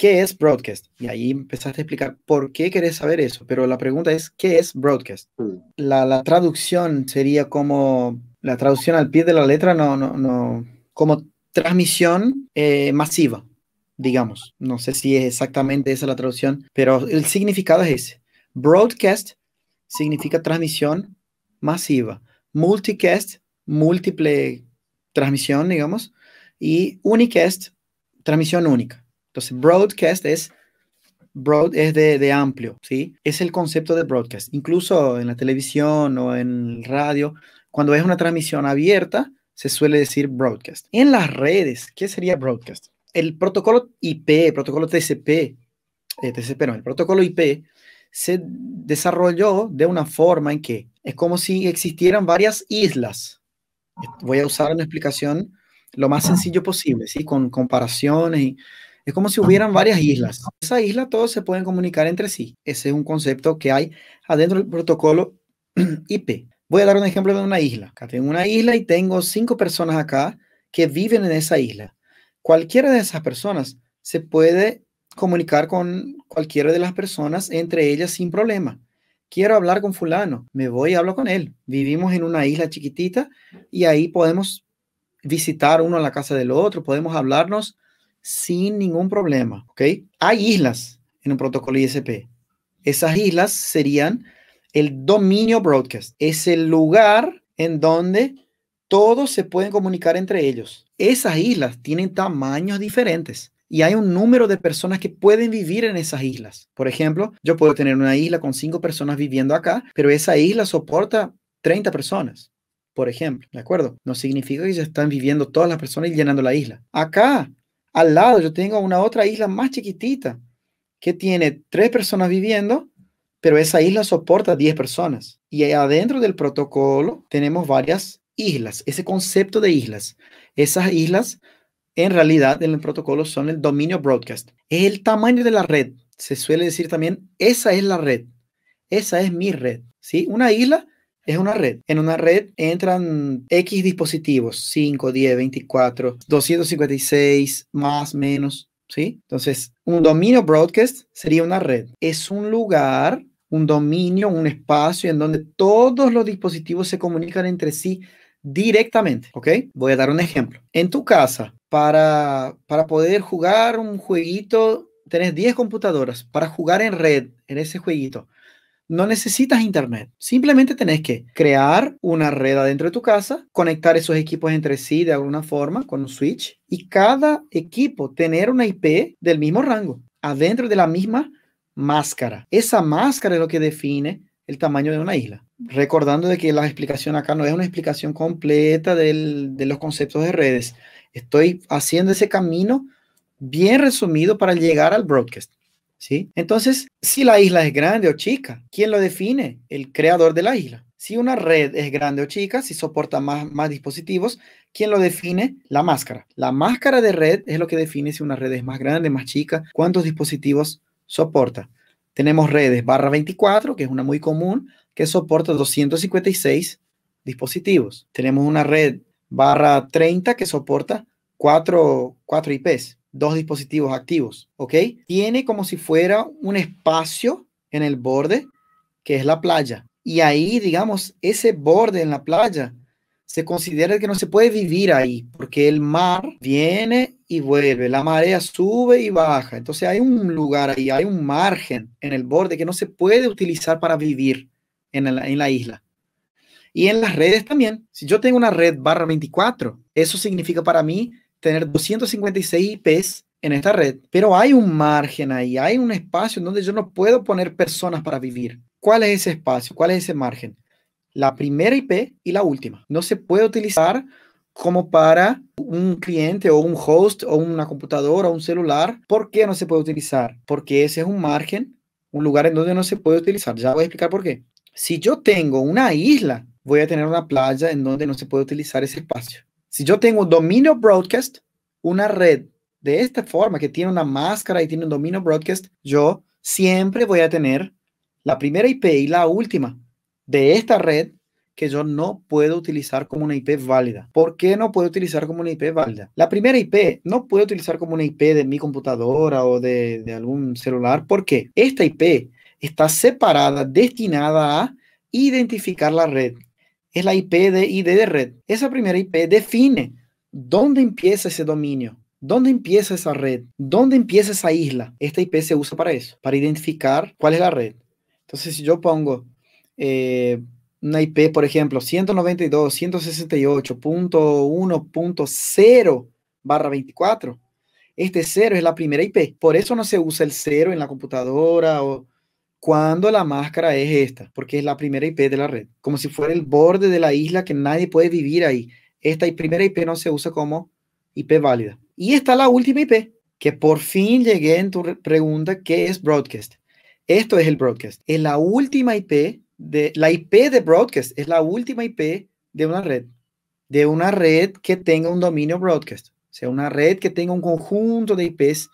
¿qué es broadcast? Y ahí empezaste a explicar por qué querés saber eso, pero la pregunta es, ¿qué es broadcast? Mm. La, traducción sería como, la traducción al pie de la letra, no, no, no, como transmisión eh, masiva, digamos. No sé si es exactamente esa la traducción, pero el significado es ese. Broadcast significa transmisión masiva. Multicast, múltiple transmisión, digamos. Y unicast, transmisión única. Entonces, broadcast es broad es de, de, amplio, ¿sí? Es el concepto de broadcast. Incluso en la televisión o en radio, cuando es una transmisión abierta, se suele decir broadcast. En las redes, ¿qué sería broadcast? El protocolo IP, protocolo TCP, eh, TCP el protocolo IP se desarrolló de una forma en que es como si existieran varias islas. Voy a usar una explicación lo más sencillo posible, ¿sí? Con comparaciones y es como si hubieran varias islas. Esa isla todos se pueden comunicar entre sí. Ese es un concepto que hay adentro del protocolo IP. Voy a dar un ejemplo de una isla. Acá tengo una isla y tengo cinco personas acá que viven en esa isla. Cualquiera de esas personas se puede comunicar con cualquiera de las personas entre ellas sin problema. Quiero hablar con fulano, me voy y hablo con él. Vivimos en una isla chiquitita y ahí podemos visitar uno a la casa del otro, podemos hablarnos sin ningún problema, ¿ok? Hay islas en un protocolo ISP. Esas islas serían el dominio broadcast. Es el lugar en donde todos se pueden comunicar entre ellos. Esas islas tienen tamaños diferentes y hay un número de personas que pueden vivir en esas islas. Por ejemplo, yo puedo tener una isla con cinco personas viviendo acá, pero esa isla soporta 30 personas, por ejemplo, ¿de acuerdo? No significa que ya están viviendo todas las personas y llenando la isla. Acá al lado yo tengo una otra isla más chiquitita que tiene tres personas viviendo, pero esa isla soporta 10 personas. Y adentro del protocolo tenemos varias islas, ese concepto de islas. Esas islas en realidad en el protocolo son el dominio broadcast. Es el tamaño de la red. Se suele decir también, esa es la red. Esa es mi red. ¿sí? Una isla es una red. En una red entran X dispositivos, 5, 10, 24, 256, más, menos, ¿sí? Entonces, un dominio broadcast sería una red. Es un lugar, un dominio, un espacio en donde todos los dispositivos se comunican entre sí directamente, ¿ok? Voy a dar un ejemplo. En tu casa, para, para poder jugar un jueguito, tenés 10 computadoras para jugar en red, en ese jueguito no necesitas internet. Simplemente tenés que crear una red adentro de tu casa, conectar esos equipos entre sí de alguna forma con un switch y cada equipo tener una IP del mismo rango, adentro de la misma máscara. Esa máscara es lo que define el tamaño de una isla. Recordando de que la explicación acá no es una explicación completa de los conceptos de redes. Estoy haciendo ese camino bien resumido para llegar al broadcast. Entonces, si la isla es grande o chica, ¿quién lo define? El creador de la isla. Si una red es grande o chica, si soporta más, dispositivos, ¿quién lo define? La máscara. La máscara de red es lo que define si una red es más grande, más chica, cuántos dispositivos soporta. Tenemos redes barra 24, que es una muy común, que soporta 256 dispositivos. Tenemos una red barra 30 que soporta 4 IPs dos dispositivos activos, ¿ok? Tiene como si fuera un espacio en el borde que es la playa. Y ahí, digamos, ese borde en la playa se considera que no se puede vivir ahí porque el mar viene y vuelve, la marea sube y baja. Entonces hay un lugar ahí, hay un margen en el borde que no se puede utilizar para vivir en la, isla. Y en las redes también. Si yo tengo una red barra 24, eso significa para mí tener 256 IPs en esta red, pero hay un margen ahí, hay un espacio en donde yo no puedo poner personas para vivir. ¿Cuál es ese espacio? ¿Cuál es ese margen? La primera IP y la última. No se puede utilizar como para un cliente o un host o una computadora o un celular. ¿Por qué no se puede utilizar? Porque ese es un margen, un lugar en donde no se puede utilizar. Ya voy a explicar por qué. Si yo tengo una isla, voy a tener una playa en donde no se puede utilizar ese espacio. Si yo tengo un dominio broadcast, una red de esta forma que tiene una máscara y tiene un dominio broadcast, yo siempre voy a tener la primera IP y la última de esta red que yo no puedo utilizar como una IP válida. ¿Por qué no puedo utilizar como una IP válida? La primera IP no puedo utilizar como una IP de mi computadora o de, algún celular porque esta IP está separada, destinada a identificar la red es la IP de ID de red. Esa primera IP define dónde empieza ese dominio. ¿Dónde empieza esa red? ¿Dónde empieza esa isla? Esta IP se usa para eso, para identificar cuál es la red. Entonces, si yo pongo eh, una IP, por ejemplo, 192.168.1.0 barra 24, este 0 es la primera IP. Por eso no se usa el 0 en la computadora o cuando la máscara es esta, porque es la primera IP de la red, como si fuera el borde de la isla que nadie puede vivir ahí. Esta primera IP no se usa como IP válida. Y está la última IP, que por fin llegué en tu pregunta, ¿qué es broadcast? Esto es el broadcast. Es la última IP de la IP de broadcast, es la última IP de una red, de una red que tenga un dominio broadcast, o sea, una red que tenga un conjunto de IPs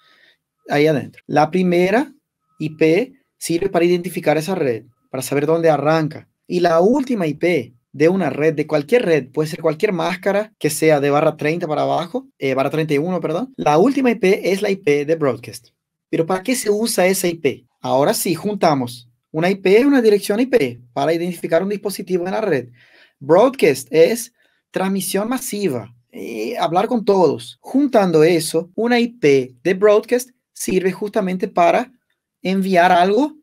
ahí adentro. La primera IP sirve para identificar esa red, para saber dónde arranca. Y la última IP de una red, de cualquier red, puede ser cualquier máscara que sea de barra 30 para abajo, eh, barra 31, perdón. La última IP es la IP de broadcast. Pero ¿para qué se usa esa IP? Ahora sí, juntamos una IP una dirección IP para identificar un dispositivo en la red. Broadcast es transmisión masiva, y eh, hablar con todos. Juntando eso, una IP de broadcast sirve justamente para enviar algo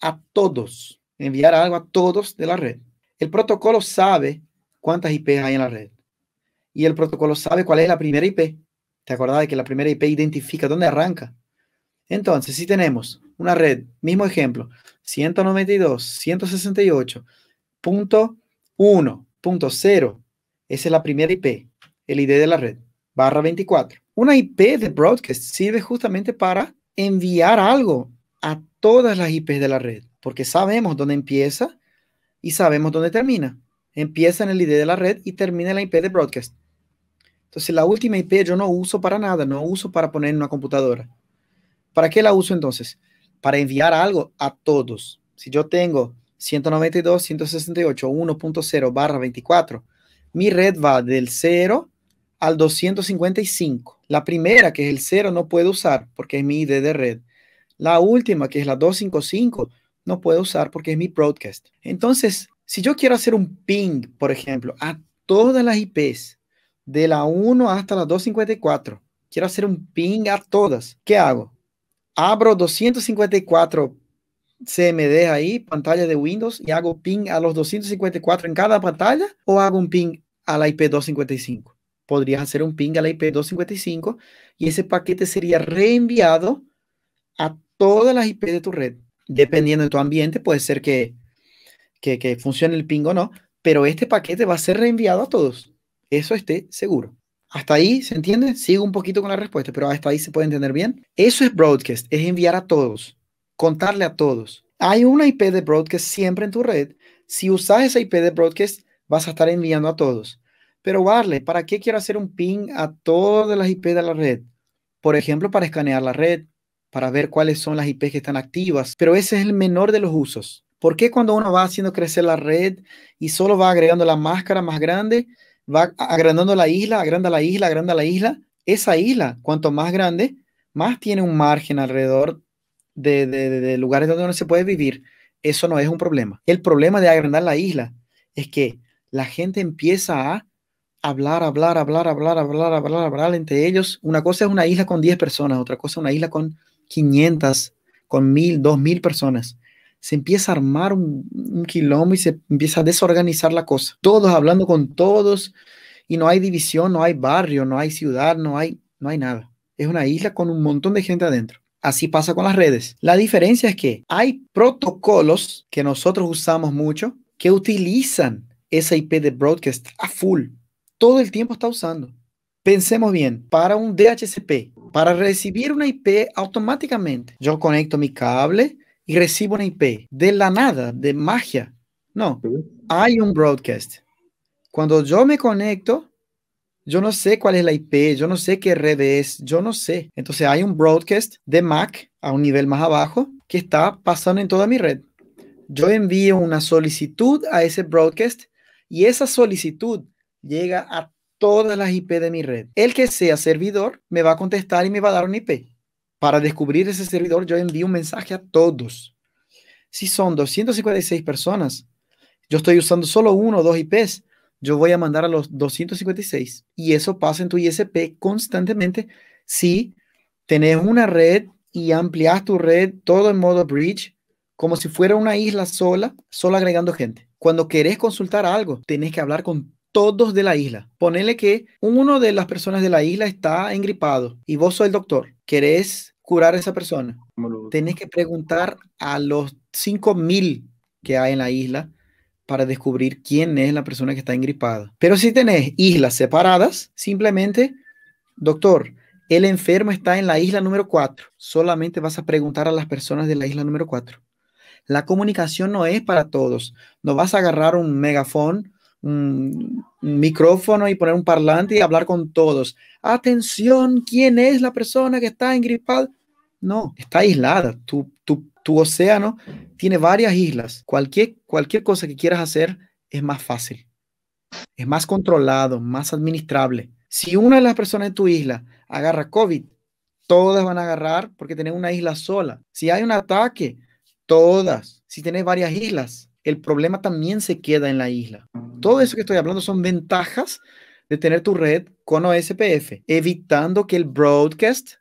a todos, enviar algo a todos de la red. El protocolo sabe cuántas IP hay en la red y el protocolo sabe cuál es la primera IP. ¿Te acordás de que la primera IP identifica dónde arranca? Entonces, si tenemos una red, mismo ejemplo, 192.168.1.0, esa es la primera IP, el ID de la red, barra 24. Una IP de broadcast sirve justamente para enviar algo a todas las IPs de la red, porque sabemos dónde empieza y sabemos dónde termina. Empieza en el ID de la red y termina en la IP de broadcast. Entonces, la última IP yo no uso para nada, no uso para poner en una computadora. ¿Para qué la uso entonces? Para enviar algo a todos. Si yo tengo 192.168.1.0 barra 24, mi red va del 0 al 255. La primera, que es el 0, no puedo usar porque es mi ID de red. La última, que es la 255, no puedo usar porque es mi broadcast. Entonces, si yo quiero hacer un ping, por ejemplo, a todas las IPs, de la 1 hasta la 254, quiero hacer un ping a todas, ¿qué hago? Abro 254 CMD ahí, pantalla de Windows, y hago ping a los 254 en cada pantalla o hago un ping a la IP 255. Podrías hacer un ping a la IP 255 y ese paquete sería reenviado a todas las IP de tu red, dependiendo de tu ambiente, puede ser que, que, funcione el ping o no, pero este paquete va a ser reenviado a todos. Eso esté seguro. Hasta ahí, ¿se entiende? Sigo un poquito con la respuesta, pero hasta ahí se puede entender bien. Eso es broadcast, es enviar a todos, contarle a todos. Hay una IP de broadcast siempre en tu red. Si usas esa IP de broadcast, vas a estar enviando a todos. Pero Barley, ¿para qué quiero hacer un ping a todas las IP de la red? Por ejemplo, para escanear la red, para ver cuáles son las IPs que están activas, pero ese es el menor de los usos. ¿Por qué cuando uno va haciendo crecer la red y solo va agregando la máscara más grande, va agrandando la isla, agranda la isla, agranda la isla? Esa isla, cuanto más grande, más tiene un margen alrededor de, lugares donde uno se puede vivir. Eso no es un problema. El problema de agrandar la isla es que la gente empieza a hablar, hablar, hablar, hablar, hablar, hablar, hablar entre ellos. Una cosa es una isla con 10 personas, otra cosa es una isla con 500, con 1000, 2000 personas. Se empieza a armar un, kilómetro y se empieza a desorganizar la cosa. Todos hablando con todos y no hay división, no hay barrio, no hay ciudad, no hay, no hay nada. Es una isla con un montón de gente adentro. Así pasa con las redes. La diferencia es que hay protocolos que nosotros usamos mucho que utilizan esa IP de broadcast a full. Todo el tiempo está usando. Pensemos bien, para un DHCP, para recibir una IP automáticamente, yo conecto mi cable y recibo una IP de la nada, de magia. No, hay un broadcast. Cuando yo me conecto, yo no sé cuál es la IP, yo no sé qué red es, yo no sé. Entonces hay un broadcast de Mac a un nivel más abajo que está pasando en toda mi red. Yo envío una solicitud a ese broadcast y esa solicitud llega a todas las IP de mi red. El que sea servidor me va a contestar y me va a dar una IP. Para descubrir ese servidor, yo envío un mensaje a todos. Si son 256 personas, yo estoy usando solo uno o dos IPs, yo voy a mandar a los 256. Y eso pasa en tu ISP constantemente si tenés una red y amplias tu red todo en modo bridge, como si fuera una isla sola, solo agregando gente. Cuando querés consultar algo, tenés que hablar con todos de la isla. Ponele que uno de las personas de la isla está engripado y vos sos el doctor, querés curar a esa persona. Tenés que preguntar a los 5.000 que hay en la isla para descubrir quién es la persona que está engripada. Pero si tenés islas separadas, simplemente, doctor, el enfermo está en la isla número 4. Solamente vas a preguntar a las personas de la isla número 4. La comunicación no es para todos. No vas a agarrar un megafón un micrófono y poner un parlante y hablar con todos. Atención, ¿quién es la persona que está engripada? No, está aislada. Tu, océano tiene varias islas. Cualquier, cualquier cosa que quieras hacer es más fácil, es más controlado, más administrable. Si una de las personas de tu isla agarra COVID, todas van a agarrar porque tenés una isla sola. Si hay un ataque, todas. Si tienes varias islas, el problema también se queda en la isla. Todo eso que estoy hablando son ventajas de tener tu red con OSPF, evitando que el broadcast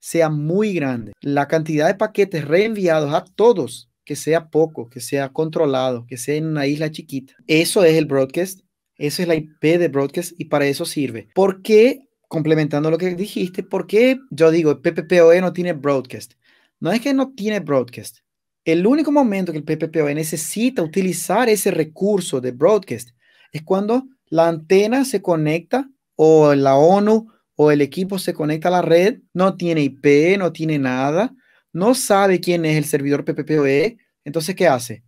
sea muy grande. La cantidad de paquetes reenviados a todos, que sea poco, que sea controlado, que sea en una isla chiquita. Eso es el broadcast, eso es la IP de broadcast y para eso sirve. ¿Por qué, complementando lo que dijiste, por qué yo digo, PPPoE no tiene broadcast? No es que no tiene broadcast, el único momento que el PPPoE necesita utilizar ese recurso de broadcast es cuando la antena se conecta o la ONU o el equipo se conecta a la red, no tiene IP, no tiene nada, no sabe quién es el servidor PPPoE, entonces ¿qué hace?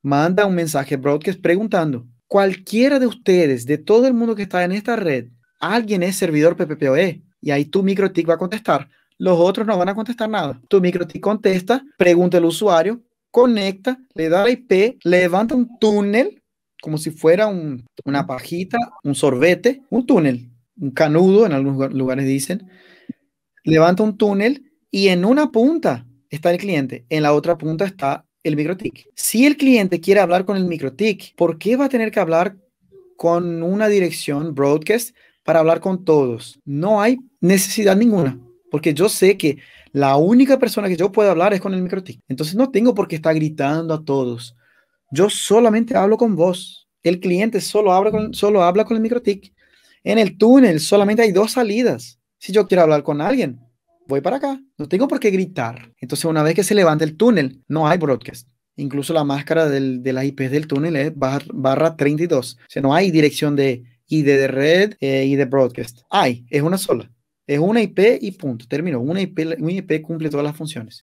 Manda un mensaje broadcast preguntando, cualquiera de ustedes, de todo el mundo que está en esta red, alguien es servidor PPPoE y ahí tu microtic va a contestar, los otros no van a contestar nada. Tu MikroTik contesta, pregunta al usuario, conecta, le da la IP, levanta un túnel, como si fuera una pajita, un sorbete, un túnel, un canudo, en algunos lugares dicen, levanta un túnel y en una punta está el cliente, en la otra punta está el MikroTik. Si el cliente quiere hablar con el MikroTik, ¿por qué va a tener que hablar con una dirección broadcast para hablar con todos? No hay necesidad ninguna porque yo sé que la única persona que yo puedo hablar es con el microtic. Entonces no tengo por qué estar gritando a todos. Yo solamente hablo con vos. El cliente solo habla con, solo habla con el microtic. En el túnel solamente hay dos salidas. Si yo quiero hablar con alguien, voy para acá. No tengo por qué gritar. Entonces una vez que se levanta el túnel, no hay broadcast. Incluso la máscara de las ip del túnel es barra 32. O sea, no hay dirección de ID de red y eh, de broadcast. Hay, es una sola. Es una IP y punto, terminó. Una IP, una IP cumple todas las funciones.